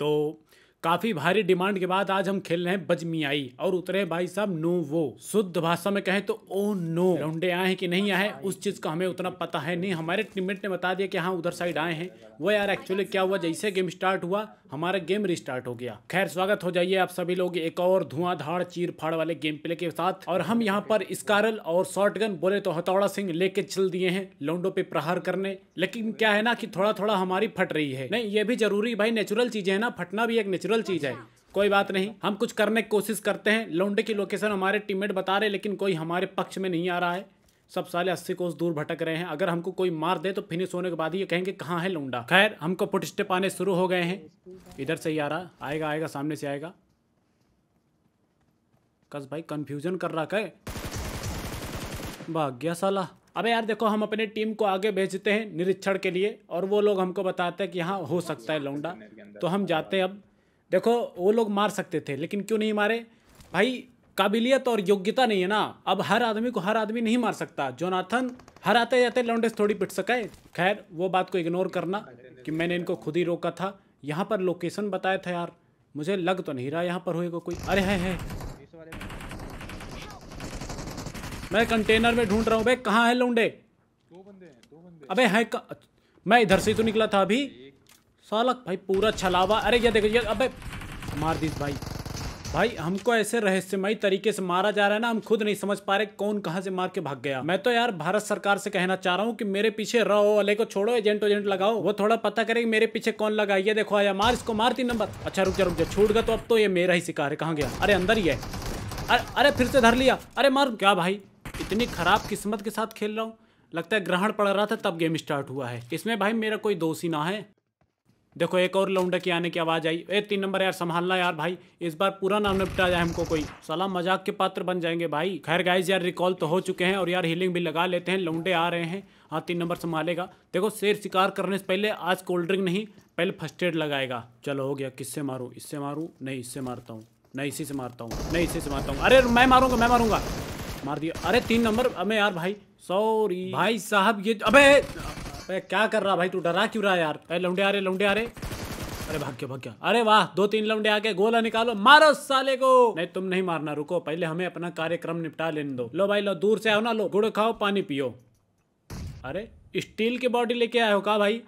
तो काफ़ी भारी डिमांड के बाद आज हम खेल रहे हैं बजमियाई और उतरे भाई साहब नो वो शुद्ध भाषा में कहें तो ओ नो लौंडे आए हैं कि नहीं आए उस चीज़ का हमें उतना पता है नहीं हमारे टीममेट ने बता दिया कि हाँ उधर साइड आए हैं वो यार एक्चुअली क्या हुआ जैसे गेम स्टार्ट हुआ हमारा गेम रिस्टार्ट हो गया खैर स्वागत हो जाइए आप सभी लोग एक और धुआंधार चीर फाड़ वाले गेम प्ले के साथ और हम यहाँ पर स्कारल और शॉर्ट बोले तो हथौड़ा सिंह लेके चल दिए हैं लोंडो पे प्रहार करने लेकिन क्या है ना कि थोड़ा थोड़ा हमारी फट रही है नहीं ये भी जरूरी भाई नेचुरल चीज है ना फटना भी एक नेचुरल चीज है कोई बात नहीं हम कुछ करने की कोशिश करते हैं लोंडे की लोकेशन हमारे टीममेट बता रहे लेकिन कोई हमारे पक्ष में नहीं आ रहा है सब साले अस्सी कोस दूर भटक रहे हैं अगर हमको कोई मार दे तो फिनिश होने के बाद ही ये कहेंगे कहाँ है लौंडा खैर हमको स्टेप आने शुरू हो गए हैं इधर से ही आ रहा आएगा आएगा सामने से आएगा कस भाई कंफ्यूजन कर रहा कह भाग्य साला अबे यार देखो हम अपने टीम को आगे भेजते हैं निरीक्षण के लिए और वो लोग हमको बताते हैं कि यहाँ हो सकता है लौंडा तो हम जाते हैं अब देखो वो लोग मार सकते थे लेकिन क्यों नहीं मारे भाई काबिलियत और योग्यता नहीं है ना अब हर आदमी को हर आदमी नहीं मार सकता जोनाथन हर आते जाते लौंडे थोड़ी पिट सके खैर वो बात को इग्नोर करना कि मैंने इनको खुद ही रोका था यहाँ पर लोकेशन बताया था यार मुझे लग तो नहीं रहा यहाँ पर होएगा कोई अरे है, है। मैं कंटेनर में ढूंढ रहा हूँ भाई कहाँ है लौंडे अब अबे है मैं इधर से ही तो निकला था अभी सालक भाई पूरा छलावा अरे ये देखो ये अबे मार दी भाई भाई हमको ऐसे रहस्यमय तरीके से मारा जा रहा है ना हम खुद नहीं समझ पा रहे कौन कहाँ से मार के भाग गया मैं तो यार भारत सरकार से कहना चाह रहा हूँ कि मेरे पीछे रहो वाले को छोड़ो एजेंट एजेंट लगाओ वो थोड़ा पता करे मेरे पीछे कौन लगा ये देखो आया मार इसको मार तीन नंबर अच्छा रुक जा रुक जा छूट गया तो अब तो ये मेरा ही शिकार है कहाँ गया अरे अंदर ही है अरे अरे फिर से धर लिया अरे मार क्या भाई इतनी खराब किस्मत के साथ खेल रहा हूँ लगता है ग्रहण पड़ रहा था तब गेम स्टार्ट हुआ है इसमें भाई मेरा कोई दोष ही ना है देखो एक और लौंडे की आने की आवाज़ आई ए तीन नंबर यार संभालना यार भाई इस बार पूरा नाम निपटा जाए हमको कोई सलाम मजाक के पात्र बन जाएंगे भाई खैर गाइज यार रिकॉल तो हो चुके हैं और यार हीलिंग भी लगा लेते हैं लौंडे आ रहे हैं हाँ तीन नंबर संभालेगा देखो शेर शिकार करने से पहले आज कोल्ड ड्रिंक नहीं पहले फर्स्ट एड लगाएगा चलो हो गया किससे मारूँ इससे मारूँ नहीं इससे मारता हूँ नहीं इसी से मारता हूँ नहीं इसी से मारता हूँ अरे मैं मारूंगा मैं मारूंगा मार दिया अरे तीन नंबर अबे यार भाई सॉरी भाई साहब ये अबे क्या कर रहा भाई तू डरा क्यों रहा यार अरे लौंडे आ रहे लौंडे आ रहे अरे भाग्य भाग्य अरे वाह दो तीन लौंडे आके गोला निकालो मारो साले को नहीं तुम नहीं मारना रुको पहले हमें अपना कार्यक्रम निपटा लेने दो लो भाई लो दूर से आओ ना लो गुड़ खाओ पानी पियो अरे स्टील की बॉडी लेके आए हो का भाई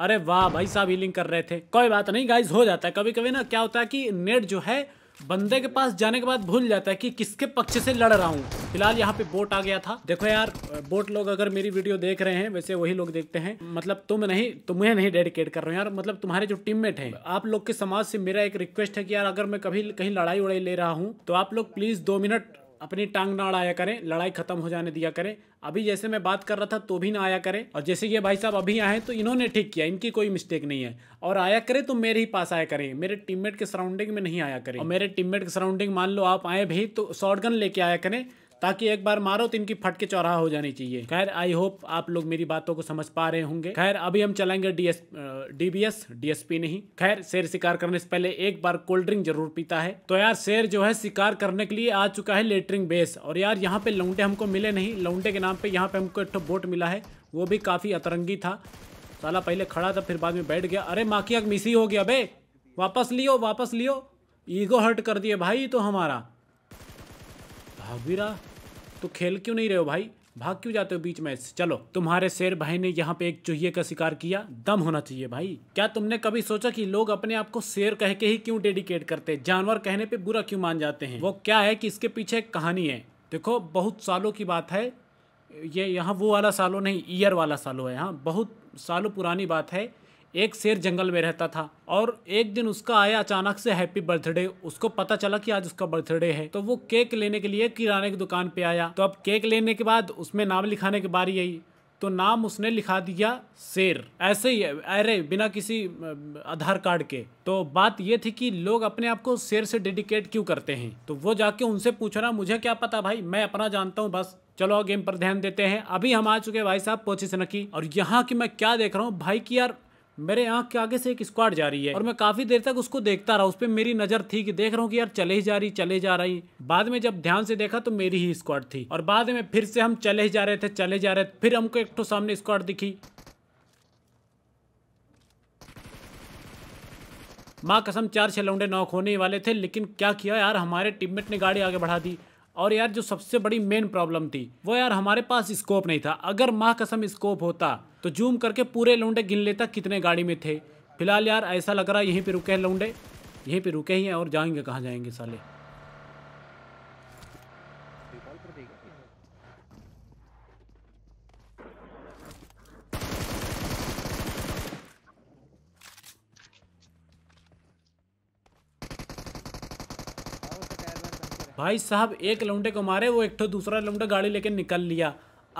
अरे वाह भाई साहब हीलिंग कर रहे थे कोई बात नहीं गाइज हो जाता है कभी कभी ना क्या होता है कि नेट जो है बंदे के पास जाने के बाद भूल जाता है कि किसके पक्ष से लड़ रहा हूँ फिलहाल यहाँ पे बोट आ गया था देखो यार बोट लोग अगर मेरी वीडियो देख रहे हैं वैसे वही लोग देखते हैं मतलब तुम नहीं तुम्हें नहीं डेडिकेट कर रहा हूँ यार मतलब तुम्हारे जो टीममेट हैं आप लोग के समाज से मेरा एक रिक्वेस्ट है कि यार अगर मैं कभी कहीं लड़ाई उड़ाई ले रहा हूँ तो आप लोग प्लीज दो मिनट अपनी टांग ना अड़ाया करें लड़ाई खत्म हो जाने दिया करें अभी जैसे मैं बात कर रहा था तो भी ना आया करें और जैसे ये भाई साहब अभी आए तो इन्होंने ठीक किया इनकी कोई मिस्टेक नहीं है और आया करें तो मेरे ही पास आया करें मेरे टीममेट के सराउंडिंग में नहीं आया करें और मेरे टीममेट के सराउंडिंग मान लो आप आए भी तो शॉर्ट लेके आया करें ताकि एक बार मारो तो इनकी फटके चौराहा हो जानी चाहिए खैर आई होप आप लोग मेरी बातों को समझ पा रहे होंगे खैर अभी हम चलाएंगे डीएस डीबीएस डीएसपी नहीं खैर शेर शिकार करने से पहले एक बार कोल्ड ड्रिंक जरूर पीता है तो यार शेर जो है शिकार करने के लिए आ चुका है लेटरिंग बेस और यार यहाँ पे लौंटे हमको मिले नहीं लौंटे के नाम पे यहाँ पे हमको एक बोट मिला है वो भी काफ़ी अतरंगी था साला पहले खड़ा था फिर बाद में बैठ गया अरे माँ की आग मिसी हो गया बे वापस लियो वापस लियो ईगो हर्ट कर दिए भाई तो हमारा भाग भी रहा तो खेल क्यों नहीं रहे हो भाई भाग क्यों जाते हो बीच में चलो तुम्हारे शेर भाई ने यहाँ पे एक चूहे का शिकार किया दम होना चाहिए भाई क्या तुमने कभी सोचा कि लोग अपने आप को शेर कह के ही क्यों डेडिकेट करते हैं जानवर कहने पे बुरा क्यों मान जाते हैं वो क्या है कि इसके पीछे एक कहानी है देखो बहुत सालों की बात है ये यहाँ वो वाला सालों नहीं ईयर वाला सालों है यहाँ बहुत सालों पुरानी बात है एक शेर जंगल में रहता था और एक दिन उसका आया अचानक से हैप्पी बर्थडे उसको पता चला कि आज उसका बर्थडे है तो वो केक लेने के लिए किराने की दुकान पे आया तो अब केक लेने के बाद उसमें नाम लिखाने की बारी आई तो नाम उसने लिखा दिया शेर ऐसे ही अरे बिना किसी आधार कार्ड के तो बात ये थी कि लोग अपने आप को शेर से डेडिकेट क्यों करते हैं तो वो जाके उनसे पूछ रहा मुझे क्या पता भाई मैं अपना जानता हूँ बस चलो गेम पर ध्यान देते हैं अभी हम आ चुके भाई साहब पोचिस नकी और यहाँ की मैं क्या देख रहा हूँ भाई की यार मेरे आँख के आगे से एक स्क्वाड जा रही है और मैं काफी देर तक उसको देखता रहा उस पर मेरी नजर थी कि देख रहा हूँ कि यार चले ही जा रही चले जा रही बाद में जब ध्यान से देखा तो मेरी ही स्क्वाड थी और बाद में फिर से हम चले जा रहे थे चले जा रहे थे फिर हमको एक तो सामने स्क्वाड दिखी माँ कसम चार छः लौंडे नौक होने वाले थे लेकिन क्या किया यार हमारे टीममेट ने गाड़ी आगे बढ़ा दी और यार जो सबसे बड़ी मेन प्रॉब्लम थी वो यार हमारे पास स्कोप नहीं था अगर माह कसम स्कोप होता तो जूम करके पूरे लौंडे गिन लेता कितने गाड़ी में थे फिलहाल यार ऐसा लग रहा है यहीं पर रुके हैं लौंडे यहीं पर रुके ही हैं और जाएंगे कहाँ जाएंगे साले भाई साहब एक लौंडे को मारे वो एक तो दूसरा लौंडा गाड़ी लेके निकल लिया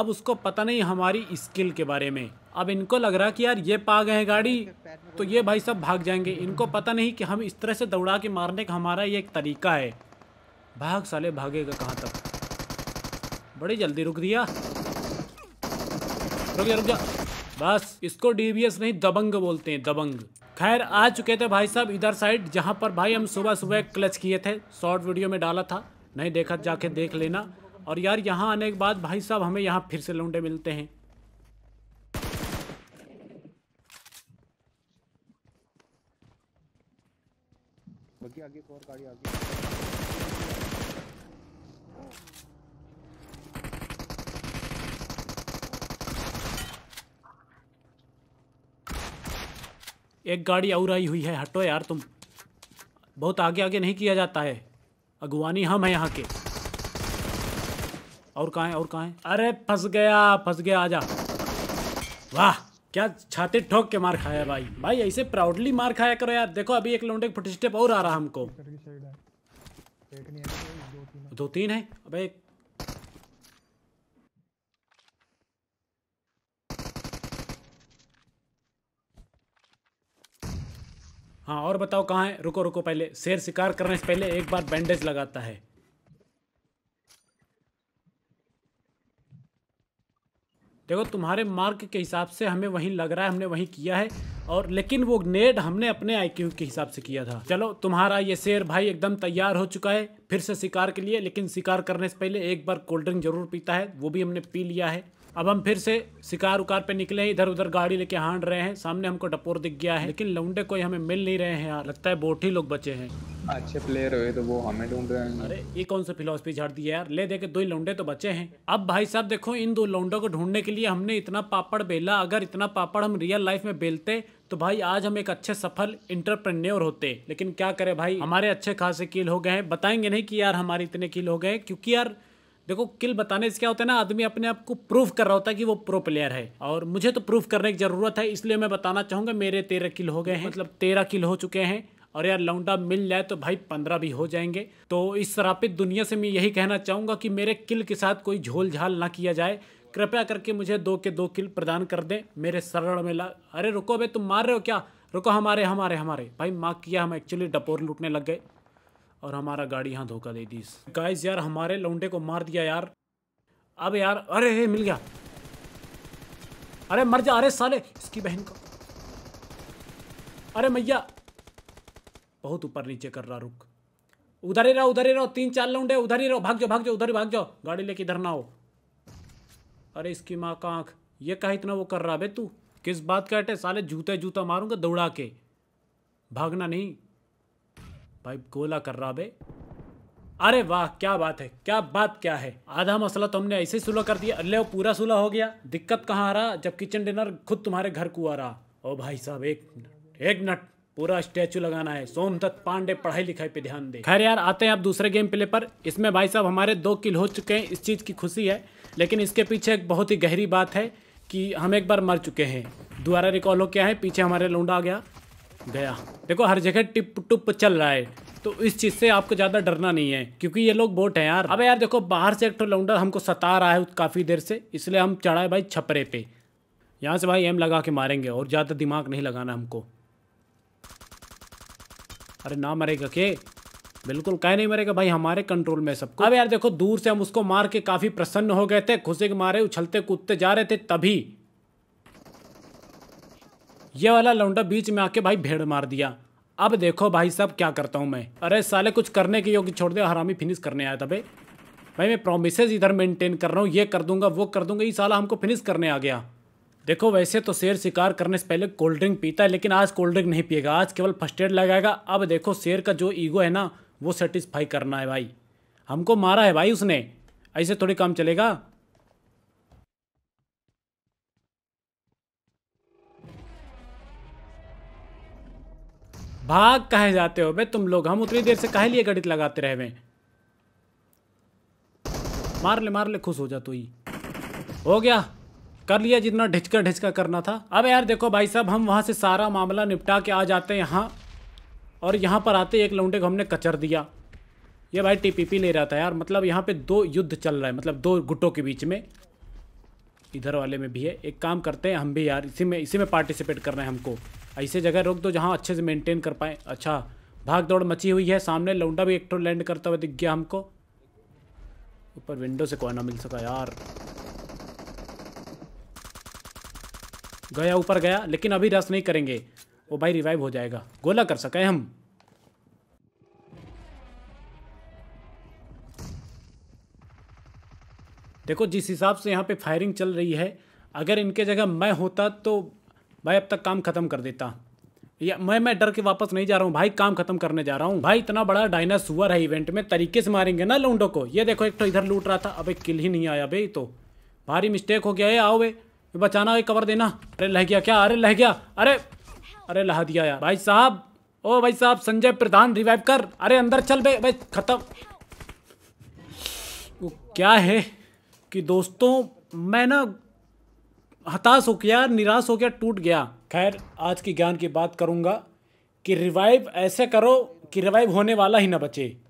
अब उसको पता नहीं हमारी स्किल के बारे में अब इनको लग रहा कि यार ये पा गए हैं गाड़ी तो ये भाई साहब भाग जाएंगे इनको पता नहीं कि हम इस तरह से दौड़ा के मारने का हमारा ये एक तरीका है भाग साले भागेगा कहाँ तक बड़ी जल्दी रुक दिया रुक जा रुक जा बस इसको डीबीएस नहीं दबंग बोलते हैं दबंग खैर आ चुके थे भाई साहब इधर साइड जहाँ पर भाई हम सुबह सुबह क्लच किए थे शॉर्ट वीडियो में डाला था नहीं देखा जाके देख लेना और यार यहाँ आने के बाद भाई साहब हमें यहाँ फिर से लौंडे मिलते हैं आगे और गाड़ी आगे एक गाड़ी और आई हुई है हटो यार तुम बहुत आगे आगे नहीं किया जाता है अगवानी हम हैं यहाँ के और कहाँ है और कहाँ है अरे फंस गया फंस गया आजा वाह क्या छाती ठोक के मार खाया भाई भाई ऐसे प्राउडली मार खाया करो यार देखो अभी एक लौंडे फुट स्टेप और आ रहा हमको दो तीन है अबे हाँ और बताओ कहाँ है रुको रुको पहले शेर शिकार करने से पहले एक बार बैंडेज लगाता है देखो तुम्हारे मार्क के हिसाब से हमें वहीं लग रहा है हमने वहीं किया है और लेकिन वो नेड हमने अपने आईक्यू के हिसाब से किया था चलो तुम्हारा ये शेर भाई एकदम तैयार हो चुका है फिर से शिकार के लिए लेकिन शिकार करने से पहले एक बार कोल्ड ड्रिंक जरूर पीता है वो भी हमने पी लिया है अब हम फिर से शिकार उकार पे निकले इधर उधर गाड़ी लेके हाँड रहे हैं सामने हमको टपोर दिख गया है लेकिन लौंडे कोई हमें मिल नहीं रहे हैं यार लगता है बोट ही लोग बचे हैं अच्छे प्लेयर हुए तो वो हमें ढूंढ रहे हैं अरे ये कौन सा फिलोसफी झाड़ दिया यार ले दे के दो ही लौंडे तो बचे हैं अब भाई साहब देखो इन दो लौंडो को ढूंढने के लिए हमने इतना पापड़ बेला अगर इतना पापड़ हम रियल लाइफ में बेलते तो भाई आज हम एक अच्छे सफल इंटरप्रेन्योर होते लेकिन क्या करें भाई हमारे अच्छे खासे किल हो गए हैं बताएंगे नहीं कि यार हमारे इतने किल हो गए क्योंकि यार देखो किल बताने से क्या होता है ना आदमी अपने आप को प्रूफ कर रहा होता है कि वो प्रो प्लेयर है और मुझे तो प्रूफ करने की ज़रूरत है इसलिए मैं बताना चाहूँगा मेरे तेरह किल हो गए हैं मतलब तेरह किल हो चुके हैं और यार लौंडा मिल जाए तो भाई पंद्रह भी हो जाएंगे तो इस शरापित दुनिया से मैं यही कहना चाहूँगा कि मेरे किल के साथ कोई झोल झाल ना किया जाए कृपया करके मुझे दो के दो किल प्रदान कर दें मेरे शरण में ला अरे रुको भाई तुम मार रहे हो क्या रुको हमारे हमारे हमारे भाई माँ किया हम एक्चुअली डपोर लूटने लग गए और हमारा गाड़ी यहाँ धोखा दे दी गाइस यार हमारे लौंडे को मार दिया यार अब यार अरे हे मिल गया अरे मर जा अरे साले इसकी बहन को अरे मैया बहुत ऊपर नीचे कर रहा रुक उधर ही रहो उधर ही रहो तीन चार लौंडे उधर ही रहो भाग जाओ भाग जाओ उधर ही भाग जाओ गाड़ी लेके इधर ना हो अरे इसकी माँ का आंख ये कहा इतना वो कर रहा है तू किस बात का अटे साले जूते जूता मारूंगा दौड़ा के भागना नहीं भाई गोला कर रहा बे अरे वाह क्या बात है क्या बात क्या है आधा मसला तुमने ऐसे सुलह कर दिया अल्ले पूरा सुलह हो गया दिक्कत कहाँ आ रहा जब किचन डिनर खुद तुम्हारे घर को आ रहा ओ भाई साहब एक मिनट एक मिनट पूरा स्टैचू लगाना है सोम दत्त पांडे पढ़ाई लिखाई पे ध्यान दे खैर यार आते हैं आप दूसरे गेम प्ले पर इसमें भाई साहब हमारे दो किल हो चुके हैं इस चीज़ की खुशी है लेकिन इसके पीछे एक बहुत ही गहरी बात है कि हम एक बार मर चुके हैं दोबारा रिकॉल हो क्या है पीछे हमारे लौंडा गया गया देखो हर जगह टिप टुप चल रहा है तो इस चीज़ से आपको ज़्यादा डरना नहीं है क्योंकि ये लोग बोट हैं यार अब यार देखो बाहर से एक लौंडर हमको सता रहा है काफ़ी देर से इसलिए हम चढ़ाए भाई छपरे पे यहाँ से भाई एम लगा के मारेंगे और ज़्यादा दिमाग नहीं लगाना हमको अरे ना मरेगा के बिल्कुल कह नहीं मरेगा भाई हमारे कंट्रोल में सबको अब यार देखो दूर से हम उसको मार के काफ़ी प्रसन्न हो गए थे खुशे के मारे उछलते कूदते जा रहे थे तभी ये वाला लौंडा बीच में आके भाई भेड़ मार दिया अब देखो भाई साहब क्या करता हूँ मैं अरे साले कुछ करने के योग्य छोड़ दे हरामी फिनिश करने आया था भाई भाई मैं प्रोमिसज़ इधर मेंटेन कर रहा हूँ ये कर दूंगा वो कर दूंगा ये साला हमको फिनिश करने आ गया देखो वैसे तो शेर शिकार करने से पहले कोल्ड ड्रिंक पीता है लेकिन आज कोल्ड ड्रिंक नहीं पिएगा आज केवल फर्स्ट एड लगाएगा अब देखो शेर का जो ईगो है ना वो सेटिस्फाई करना है भाई हमको मारा है भाई उसने ऐसे थोड़ी काम चलेगा भाग कहे जाते हो बे तुम लोग हम उतनी देर से कहे लिए गणित लगाते रहे हुए मार ले मार ले खुश हो जा तू ही हो गया कर लिया जितना ढिचका ढिचका करना था अब यार देखो भाई साहब हम वहाँ से सारा मामला निपटा के आ जाते हैं यहाँ और यहाँ पर आते एक लौंडे को हमने कचर दिया ये भाई टीपीपी ले रहा था यार मतलब यहाँ पे दो युद्ध चल रहा है मतलब दो गुटों के बीच में इधर वाले में भी है एक काम करते हैं हम भी यार इसी में इसी में पार्टिसिपेट करना है हमको ऐसे जगह रोक दो जहाँ अच्छे से मेंटेन कर पाए अच्छा भाग दौड़ मची हुई है सामने लौंडा भी एक लैंड करता हुआ दिख गया हमको ऊपर विंडो से कोई ना मिल सका यार गया ऊपर गया लेकिन अभी रस नहीं करेंगे वो भाई रिवाइव हो जाएगा गोला कर सके हम देखो जिस हिसाब से यहाँ पे फायरिंग चल रही है अगर इनके जगह मैं होता तो भाई अब तक काम ख़त्म कर देता या मैं मैं डर के वापस नहीं जा रहा हूँ भाई काम खत्म करने जा रहा हूँ भाई इतना बड़ा डायनासुअर है इवेंट में तरीके से मारेंगे ना लूडो को ये देखो एक तो इधर लूट रहा था अब एक किल ही नहीं आया भाई तो भारी मिस्टेक हो गया है आओ वे बचाना है कवर देना अरे लह गया क्या अरे लह गया अरे अरे लह दिया यार भाई साहब ओ भाई साहब संजय प्रधान रिवाइव कर अरे अंदर चल बे भाई खत्म वो क्या है कि दोस्तों मैं ना हताश हो गया निराश हो गया टूट गया खैर आज की ज्ञान की बात करूँगा कि रिवाइव ऐसे करो कि रिवाइव होने वाला ही ना बचे